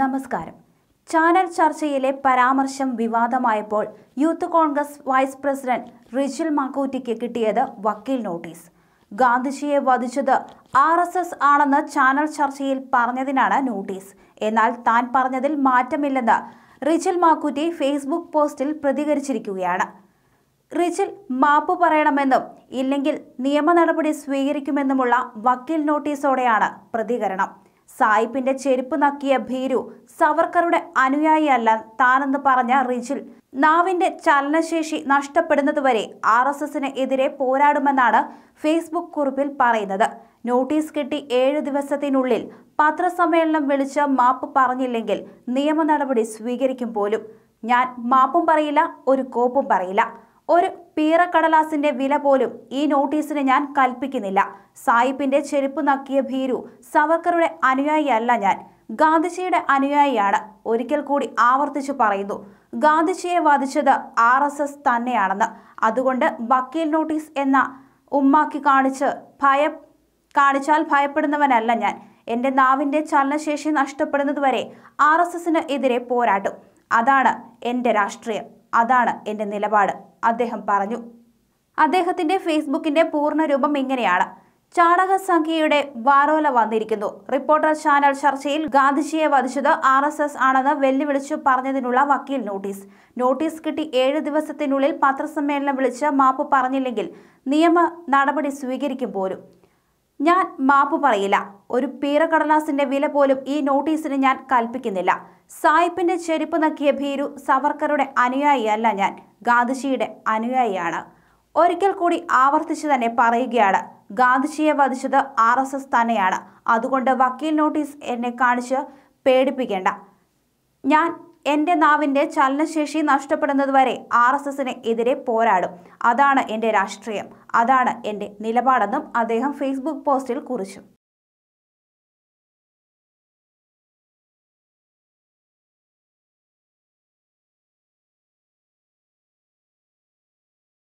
നമസ്കാരം ചാനൽ ചർച്ചയിലെ പരാമർശം വിവാദമായപ്പോൾ youth Congress vice president Rijil മാക്കൂറ്റിക്ക് കിട്ടിയത് വക്കീൽ നോട്ടീസ് ഗാന്ധിജിയെ വധിച്ചത് ആർ എസ് എസ് ആണെന്ന് ചാനൽ ചർച്ചയിൽ പറഞ്ഞതിനാണ് നോട്ടീസ് എന്നാൽ താൻ പറഞ്ഞതിൽ മാറ്റമില്ലെന്ന് റിജിൽ മാക്കൂറ്റി ഫേസ്ബുക്ക് പോസ്റ്റിൽ പ്രതികരിച്ചിരിക്കുകയാണ് റിജിൽ മാപ്പ് പറയണമെന്നും ഇല്ലെങ്കിൽ നിയമ നടപടി സ്വീകരിക്കുമെന്നുമുള്ള വക്കീൽ നോട്ടീസോടെയാണ് പ്രതികരണം സായിപ്പിന്റെ ചെരുപ്പ് നക്കിയ ഭീരു സവർക്കറുടെ അനുയായിയല്ല താനെന്ന് പറഞ്ഞ റിജിൽ നാവിന്റെ ചലനശേഷി നഷ്ടപ്പെടുന്നതുവരെ ആർ എസ് എസിന് എതിരെ പോരാടുമെന്നാണ് ഫേസ്ബുക്ക് കുറിപ്പിൽ പറയുന്നത് നോട്ടീസ് കിട്ടി ഏഴു ദിവസത്തിനുള്ളിൽ പത്രസമ്മേളനം വിളിച്ച് മാപ്പ് പറഞ്ഞില്ലെങ്കിൽ നിയമ നടപടി സ്വീകരിക്കും പോലും ഞാൻ മാപ്പും പറയില്ല ഒരു കോപ്പും പറയില്ല ഒരു പീറക്കടലാസിന്റെ വില പോലും ഈ നോട്ടീസിന് ഞാൻ കൽപ്പിക്കുന്നില്ല സായിപ്പിന്റെ ചെരുപ്പ് നക്കിയ ഭീരു സവർക്കറുടെ അനുയായിയല്ല ഞാൻ ഗാന്ധിജിയുടെ അനുയായിയാണ് ഒരിക്കൽ കൂടി ആവർത്തിച്ചു പറയുന്നു ഗാന്ധിജിയെ വധിച്ചത് ആർ എസ് എസ് തന്നെയാണെന്ന് അതുകൊണ്ട് വക്കീൽ നോട്ടീസ് എന്ന ഉമ്മാക്കി കാണിച്ച് ഭയ കാണിച്ചാൽ ഭയപ്പെടുന്നവനല്ല ഞാൻ എൻ്റെ നാവിൻ്റെ ചലനശേഷി നഷ്ടപ്പെടുന്നതുവരെ ആർ എസ് എസിന് എതിരെ പോരാട്ടും അതാണ് എൻ്റെ രാഷ്ട്രീയം അതാണ് എൻ്റെ നിലപാട് അദ്ദേഹം പറഞ്ഞു അദ്ദേഹത്തിൻ്റെ ഫേസ്ബുക്കിൻ്റെ പൂർണ്ണരൂപം ഇങ്ങനെയാണ് ചാണക സംഖ്യയുടെ വാരോല വന്നിരിക്കുന്നു റിപ്പോർട്ടർ ചാനൽ ചർച്ചയിൽ ഗാന്ധിജിയെ വധിച്ചത് ആർ എസ് എസ് ആണെന്ന് വെല്ലുവിളിച്ചു പറഞ്ഞതിനുള്ള വക്കീൽ നോട്ടീസ് നോട്ടീസ് കിട്ടി ഏഴ് ദിവസത്തിനുള്ളിൽ പത്രസമ്മേളനം വിളിച്ച് മാപ്പ് പറഞ്ഞില്ലെങ്കിൽ നിയമ നടപടി സ്വീകരിക്കും പോലും ഞാൻ മാപ്പ് പറയില്ല ഒരു പീറകടലാസിന്റെ വില പോലും ഈ നോട്ടീസിന് ഞാൻ കൽപ്പിക്കുന്നില്ല സായിപ്പിന്റെ ചെരുപ്പ് നക്കിയ ഭീരു സവർക്കറുടെ അനുയായിയല്ല ഞാൻ ഗാന്ധിജിയുടെ അനുയായിയാണ് ഒരിക്കൽ കൂടി ആവർത്തിച്ച് തന്നെ പറയുകയാണ് ഗാന്ധിജിയെ വധിച്ചത് ആർ എസ് എസ് തന്നെയാണ് അതുകൊണ്ട് വക്കീൽ നോട്ടീസ് എന്നെ കാണിച്ച് പേടിപ്പിക്കേണ്ട ഞാൻ എന്റെ നാവിന്റെ ചലനശേഷി നഷ്ടപ്പെടുന്നതുവരെ ആർ എസ് എസിന് എതിരെ പോരാടും അതാണ് എന്റെ രാഷ്ട്രീയം അതാണ് എന്റെ നിലപാടെന്നും അദ്ദേഹം ഫേസ്ബുക്ക് പോസ്റ്റിൽ കുറിച്ചു